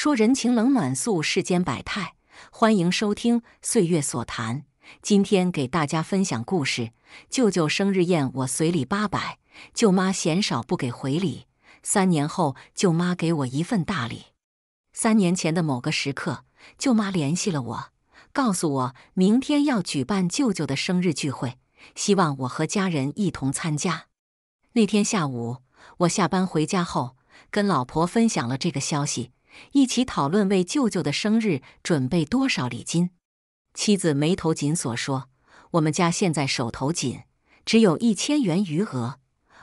说人情冷暖，诉世间百态。欢迎收听《岁月所谈》，今天给大家分享故事。舅舅生日宴，我随礼八百，舅妈嫌少不给回礼。三年后，舅妈给我一份大礼。三年前的某个时刻，舅妈联系了我，告诉我明天要举办舅舅的生日聚会，希望我和家人一同参加。那天下午，我下班回家后，跟老婆分享了这个消息。一起讨论为舅舅的生日准备多少礼金。妻子眉头紧锁说：“我们家现在手头紧，只有一千元余额，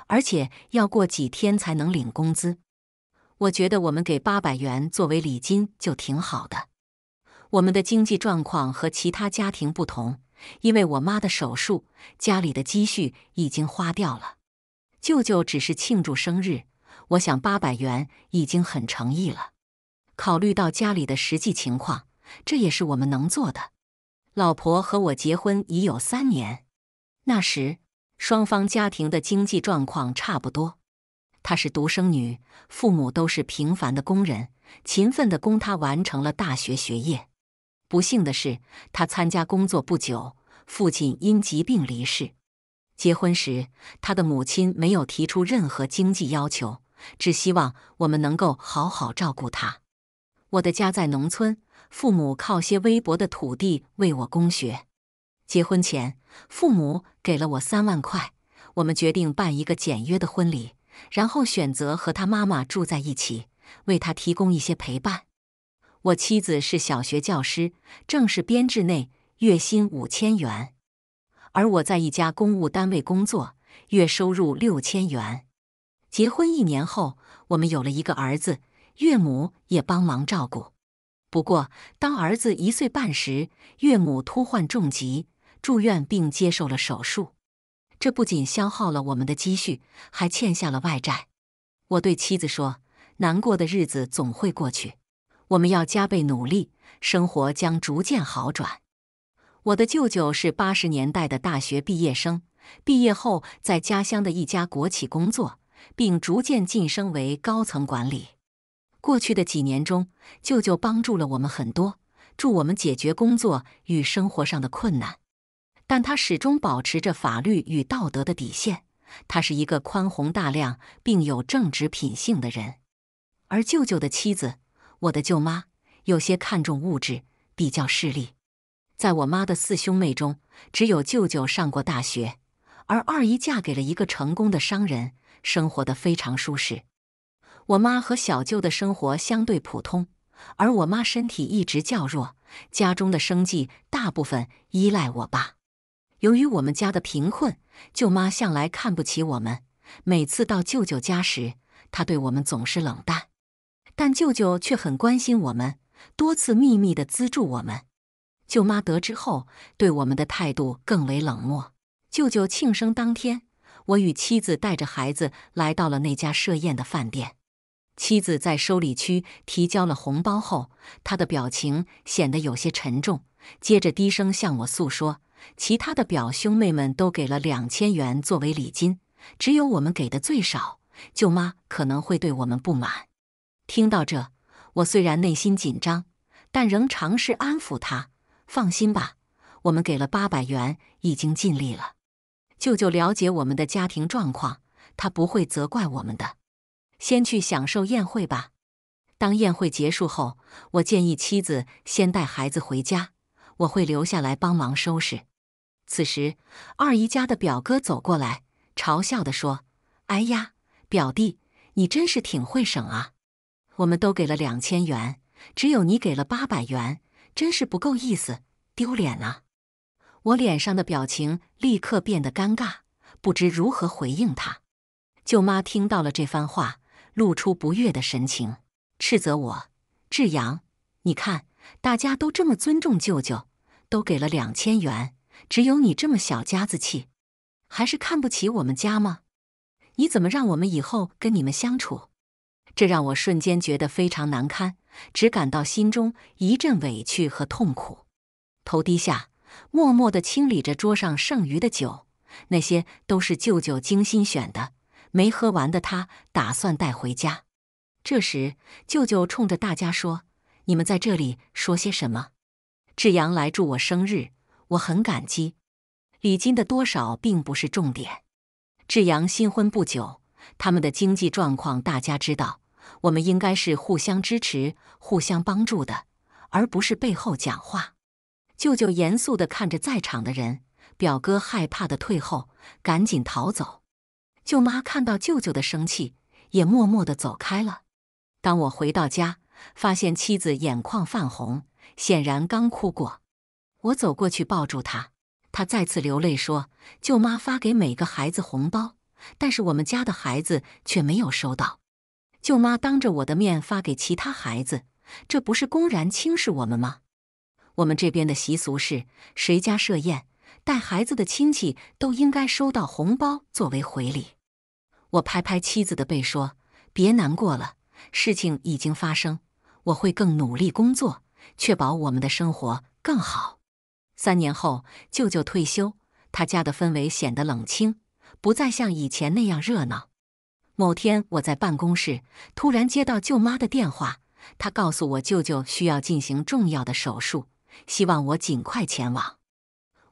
而且要过几天才能领工资。我觉得我们给八百元作为礼金就挺好的。我们的经济状况和其他家庭不同，因为我妈的手术，家里的积蓄已经花掉了。舅舅只是庆祝生日，我想八百元已经很诚意了。”考虑到家里的实际情况，这也是我们能做的。老婆和我结婚已有三年，那时双方家庭的经济状况差不多。她是独生女，父母都是平凡的工人，勤奋的供她完成了大学学业。不幸的是，她参加工作不久，父亲因疾病离世。结婚时，她的母亲没有提出任何经济要求，只希望我们能够好好照顾她。我的家在农村，父母靠些微薄的土地为我供学。结婚前，父母给了我三万块，我们决定办一个简约的婚礼，然后选择和他妈妈住在一起，为他提供一些陪伴。我妻子是小学教师，正式编制内，月薪五千元，而我在一家公务单位工作，月收入六千元。结婚一年后，我们有了一个儿子。岳母也帮忙照顾，不过当儿子一岁半时，岳母突患重疾住院并接受了手术，这不仅消耗了我们的积蓄，还欠下了外债。我对妻子说：“难过的日子总会过去，我们要加倍努力，生活将逐渐好转。”我的舅舅是八十年代的大学毕业生，毕业后在家乡的一家国企工作，并逐渐晋升为高层管理。过去的几年中，舅舅帮助了我们很多，助我们解决工作与生活上的困难。但他始终保持着法律与道德的底线。他是一个宽宏大量并有正直品性的人。而舅舅的妻子，我的舅妈，有些看重物质，比较势利。在我妈的四兄妹中，只有舅舅上过大学，而二姨嫁给了一个成功的商人，生活的非常舒适。我妈和小舅的生活相对普通，而我妈身体一直较弱，家中的生计大部分依赖我爸。由于我们家的贫困，舅妈向来看不起我们。每次到舅舅家时，他对我们总是冷淡，但舅舅却很关心我们，多次秘密的资助我们。舅妈得知后，对我们的态度更为冷漠。舅舅庆生当天，我与妻子带着孩子来到了那家设宴的饭店。妻子在收礼区提交了红包后，他的表情显得有些沉重。接着低声向我诉说，其他的表兄妹们都给了两千元作为礼金，只有我们给的最少。舅妈可能会对我们不满。听到这，我虽然内心紧张，但仍尝试安抚他：“放心吧，我们给了八百元，已经尽力了。舅舅了解我们的家庭状况，他不会责怪我们的。”先去享受宴会吧。当宴会结束后，我建议妻子先带孩子回家，我会留下来帮忙收拾。此时，二姨家的表哥走过来，嘲笑地说：“哎呀，表弟，你真是挺会省啊！我们都给了两千元，只有你给了八百元，真是不够意思，丢脸啊！”我脸上的表情立刻变得尴尬，不知如何回应他。舅妈听到了这番话。露出不悦的神情，斥责我：“志阳，你看，大家都这么尊重舅舅，都给了两千元，只有你这么小家子气，还是看不起我们家吗？你怎么让我们以后跟你们相处？”这让我瞬间觉得非常难堪，只感到心中一阵委屈和痛苦，头低下，默默地清理着桌上剩余的酒，那些都是舅舅精心选的。没喝完的他打算带回家。这时，舅舅冲着大家说：“你们在这里说些什么？”志阳来祝我生日，我很感激。礼金的多少并不是重点。志阳新婚不久，他们的经济状况大家知道，我们应该是互相支持、互相帮助的，而不是背后讲话。舅舅严肃地看着在场的人，表哥害怕的退后，赶紧逃走。舅妈看到舅舅的生气，也默默的走开了。当我回到家，发现妻子眼眶泛红，显然刚哭过。我走过去抱住她，她再次流泪说：“舅妈发给每个孩子红包，但是我们家的孩子却没有收到。舅妈当着我的面发给其他孩子，这不是公然轻视我们吗？我们这边的习俗是谁家设宴，带孩子的亲戚都应该收到红包作为回礼。”我拍拍妻子的背，说：“别难过了，事情已经发生，我会更努力工作，确保我们的生活更好。”三年后，舅舅退休，他家的氛围显得冷清，不再像以前那样热闹。某天，我在办公室突然接到舅妈的电话，她告诉我舅舅需要进行重要的手术，希望我尽快前往。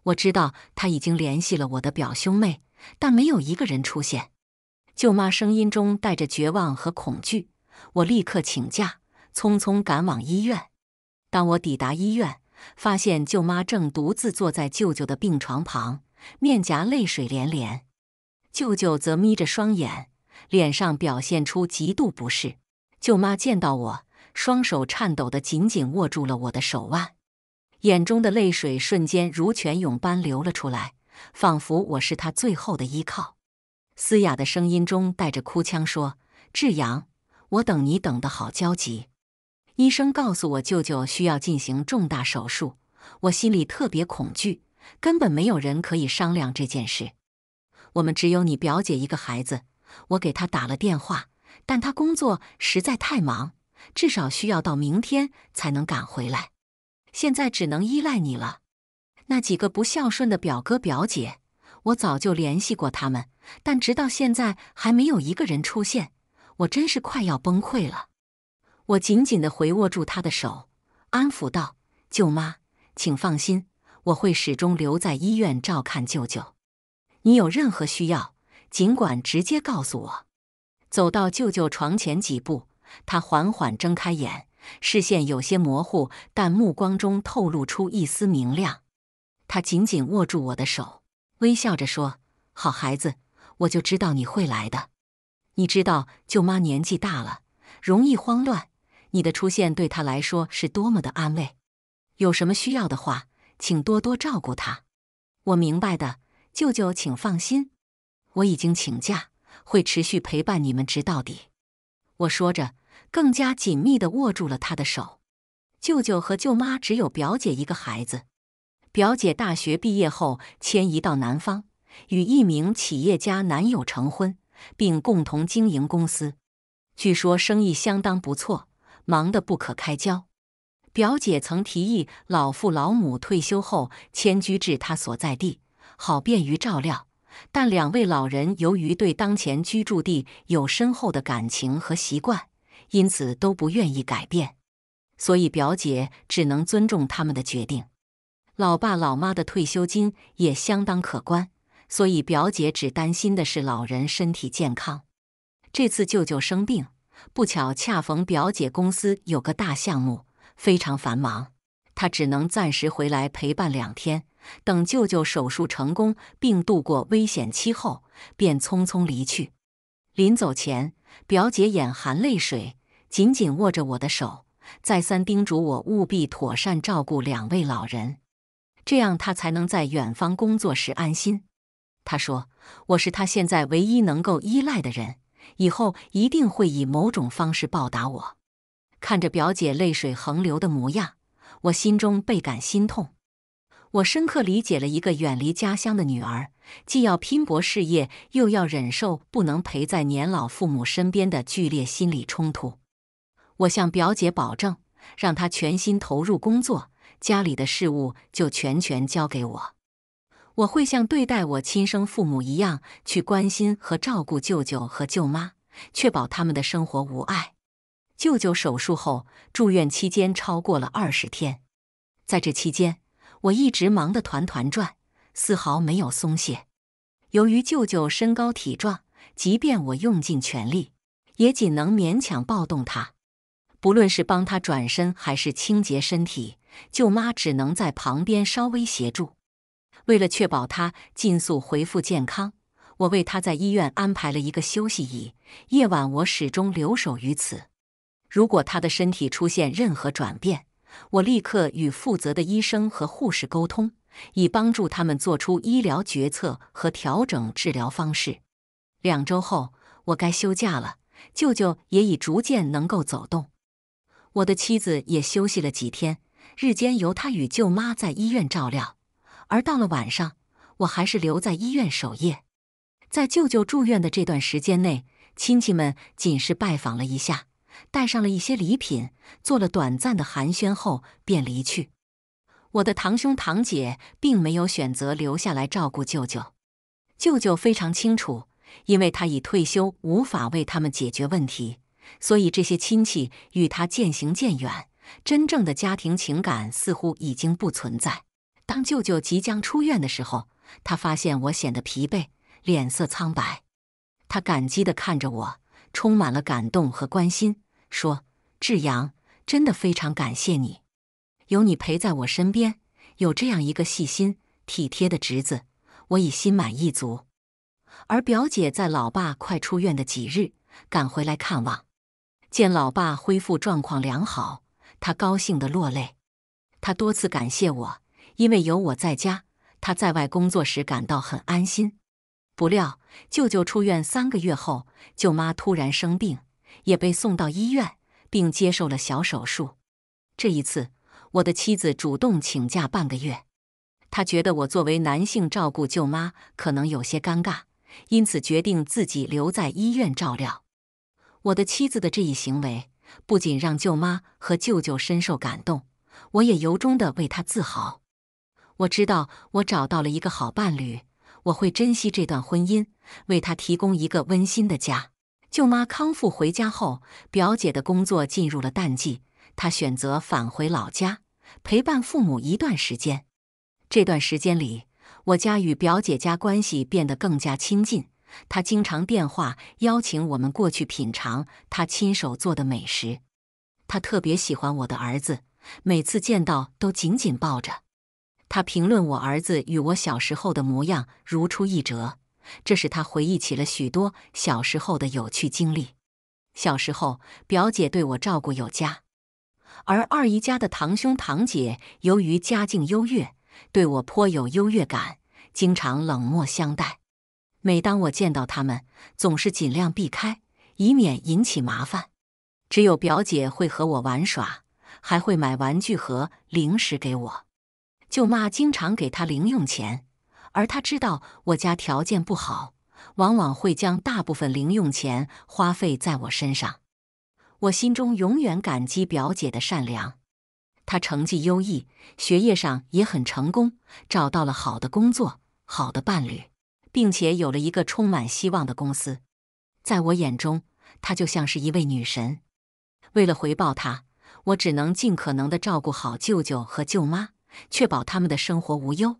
我知道他已经联系了我的表兄妹，但没有一个人出现。舅妈声音中带着绝望和恐惧，我立刻请假，匆匆赶往医院。当我抵达医院，发现舅妈正独自坐在舅舅的病床旁，面颊泪水连连；舅舅则眯着双眼，脸上表现出极度不适。舅妈见到我，双手颤抖地紧紧握住了我的手腕，眼中的泪水瞬间如泉涌般流了出来，仿佛我是她最后的依靠。嘶哑的声音中带着哭腔说：“志阳，我等你等得好焦急。医生告诉我，舅舅需要进行重大手术，我心里特别恐惧，根本没有人可以商量这件事。我们只有你表姐一个孩子，我给她打了电话，但她工作实在太忙，至少需要到明天才能赶回来。现在只能依赖你了。那几个不孝顺的表哥表姐，我早就联系过他们。”但直到现在还没有一个人出现，我真是快要崩溃了。我紧紧的回握住他的手，安抚道：“舅妈，请放心，我会始终留在医院照看舅舅。你有任何需要，尽管直接告诉我。”走到舅舅床前几步，他缓缓睁开眼，视线有些模糊，但目光中透露出一丝明亮。他紧紧握住我的手，微笑着说：“好孩子。”我就知道你会来的，你知道舅妈年纪大了，容易慌乱，你的出现对她来说是多么的安慰。有什么需要的话，请多多照顾她。我明白的，舅舅，请放心，我已经请假，会持续陪伴你们，直到底。我说着，更加紧密的握住了他的手。舅舅和舅妈只有表姐一个孩子，表姐大学毕业后迁移到南方。与一名企业家男友成婚，并共同经营公司，据说生意相当不错，忙得不可开交。表姐曾提议老父老母退休后迁居至她所在地，好便于照料，但两位老人由于对当前居住地有深厚的感情和习惯，因此都不愿意改变。所以表姐只能尊重他们的决定。老爸老妈的退休金也相当可观。所以，表姐只担心的是老人身体健康。这次舅舅生病，不巧恰逢表姐公司有个大项目，非常繁忙，她只能暂时回来陪伴两天。等舅舅手术成功并度过危险期后，便匆匆离去。临走前，表姐眼含泪水，紧紧握着我的手，再三叮嘱我务必妥善照顾两位老人，这样她才能在远方工作时安心。他说：“我是他现在唯一能够依赖的人，以后一定会以某种方式报答我。”看着表姐泪水横流的模样，我心中倍感心痛。我深刻理解了一个远离家乡的女儿，既要拼搏事业，又要忍受不能陪在年老父母身边的剧烈心理冲突。我向表姐保证，让她全心投入工作，家里的事务就全权交给我。我会像对待我亲生父母一样去关心和照顾舅舅和舅妈，确保他们的生活无碍。舅舅手术后住院期间超过了二十天，在这期间我一直忙得团团转，丝毫没有松懈。由于舅舅身高体壮，即便我用尽全力，也仅能勉强抱动他。不论是帮他转身还是清洁身体，舅妈只能在旁边稍微协助。为了确保他尽速恢复健康，我为他在医院安排了一个休息椅。夜晚我始终留守于此。如果他的身体出现任何转变，我立刻与负责的医生和护士沟通，以帮助他们做出医疗决策和调整治疗方式。两周后，我该休假了。舅舅也已逐渐能够走动。我的妻子也休息了几天，日间由他与舅妈在医院照料。而到了晚上，我还是留在医院守夜。在舅舅住院的这段时间内，亲戚们仅是拜访了一下，带上了一些礼品，做了短暂的寒暄后便离去。我的堂兄堂姐并没有选择留下来照顾舅舅。舅舅非常清楚，因为他已退休，无法为他们解决问题，所以这些亲戚与他渐行渐远。真正的家庭情感似乎已经不存在。当舅舅即将出院的时候，他发现我显得疲惫，脸色苍白。他感激的看着我，充满了感动和关心，说：“志阳，真的非常感谢你，有你陪在我身边，有这样一个细心体贴的侄子，我已心满意足。”而表姐在老爸快出院的几日赶回来看望，见老爸恢复状况良好，她高兴的落泪，她多次感谢我。因为有我在家，他在外工作时感到很安心。不料，舅舅出院三个月后，舅妈突然生病，也被送到医院，并接受了小手术。这一次，我的妻子主动请假半个月，她觉得我作为男性照顾舅妈可能有些尴尬，因此决定自己留在医院照料。我的妻子的这一行为不仅让舅妈和舅舅深受感动，我也由衷的为他自豪。我知道我找到了一个好伴侣，我会珍惜这段婚姻，为他提供一个温馨的家。舅妈康复回家后，表姐的工作进入了淡季，她选择返回老家陪伴父母一段时间。这段时间里，我家与表姐家关系变得更加亲近。她经常电话邀请我们过去品尝她亲手做的美食。她特别喜欢我的儿子，每次见到都紧紧抱着。他评论我儿子与我小时候的模样如出一辙，这使他回忆起了许多小时候的有趣经历。小时候，表姐对我照顾有加，而二姨家的堂兄堂姐由于家境优越，对我颇有优越感，经常冷漠相待。每当我见到他们，总是尽量避开，以免引起麻烦。只有表姐会和我玩耍，还会买玩具和零食给我。舅妈经常给她零用钱，而她知道我家条件不好，往往会将大部分零用钱花费在我身上。我心中永远感激表姐的善良。她成绩优异，学业上也很成功，找到了好的工作、好的伴侣，并且有了一个充满希望的公司。在我眼中，她就像是一位女神。为了回报她，我只能尽可能的照顾好舅舅和舅妈。确保他们的生活无忧。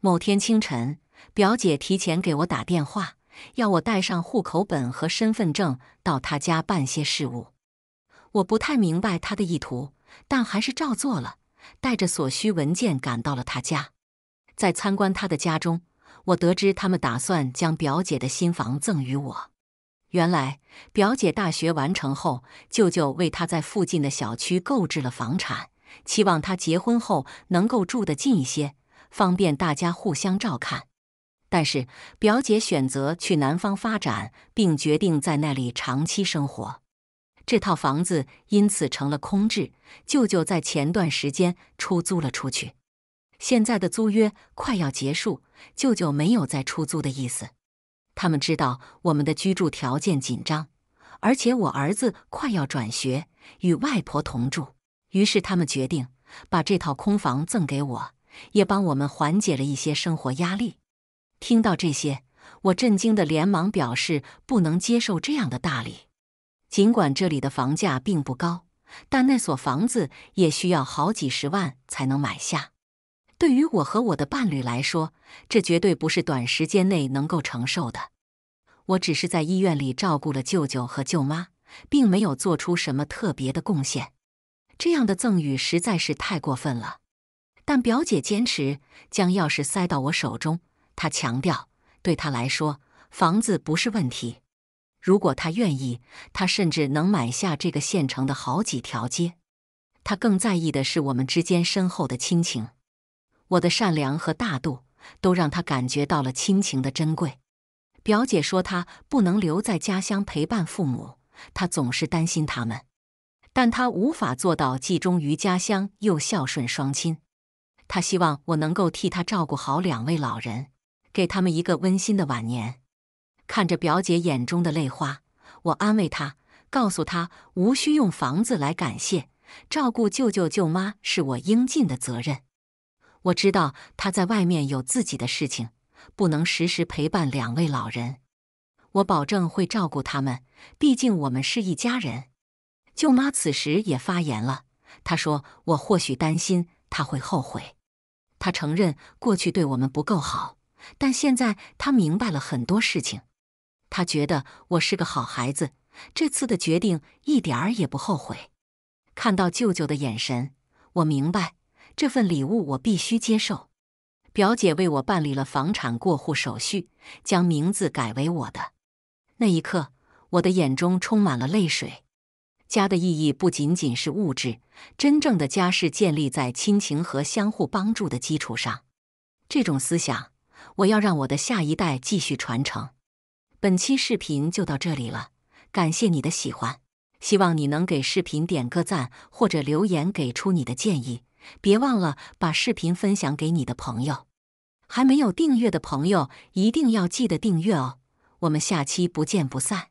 某天清晨，表姐提前给我打电话，要我带上户口本和身份证到她家办些事务。我不太明白她的意图，但还是照做了，带着所需文件赶到了她家。在参观她的家中，我得知他们打算将表姐的新房赠予我。原来，表姐大学完成后，舅舅为她在附近的小区购置了房产。期望他结婚后能够住得近一些，方便大家互相照看。但是表姐选择去南方发展，并决定在那里长期生活。这套房子因此成了空置。舅舅在前段时间出租了出去，现在的租约快要结束，舅舅没有再出租的意思。他们知道我们的居住条件紧张，而且我儿子快要转学，与外婆同住。于是他们决定把这套空房赠给我，也帮我们缓解了一些生活压力。听到这些，我震惊的连忙表示不能接受这样的大礼。尽管这里的房价并不高，但那所房子也需要好几十万才能买下。对于我和我的伴侣来说，这绝对不是短时间内能够承受的。我只是在医院里照顾了舅舅和舅妈，并没有做出什么特别的贡献。这样的赠与实在是太过分了，但表姐坚持将钥匙塞到我手中。她强调，对她来说，房子不是问题。如果她愿意，她甚至能买下这个县城的好几条街。她更在意的是我们之间深厚的亲情。我的善良和大度都让她感觉到了亲情的珍贵。表姐说，她不能留在家乡陪伴父母，她总是担心他们。但他无法做到既忠于家乡又孝顺双亲。他希望我能够替他照顾好两位老人，给他们一个温馨的晚年。看着表姐眼中的泪花，我安慰她，告诉她无需用房子来感谢，照顾舅舅舅妈是我应尽的责任。我知道他在外面有自己的事情，不能时时陪伴两位老人。我保证会照顾他们，毕竟我们是一家人。舅妈此时也发言了。她说：“我或许担心他会后悔。他承认过去对我们不够好，但现在他明白了很多事情。他觉得我是个好孩子，这次的决定一点儿也不后悔。”看到舅舅的眼神，我明白这份礼物我必须接受。表姐为我办理了房产过户手续，将名字改为我的。那一刻，我的眼中充满了泪水。家的意义不仅仅是物质，真正的家是建立在亲情和相互帮助的基础上。这种思想，我要让我的下一代继续传承。本期视频就到这里了，感谢你的喜欢，希望你能给视频点个赞或者留言给出你的建议，别忘了把视频分享给你的朋友。还没有订阅的朋友一定要记得订阅哦，我们下期不见不散。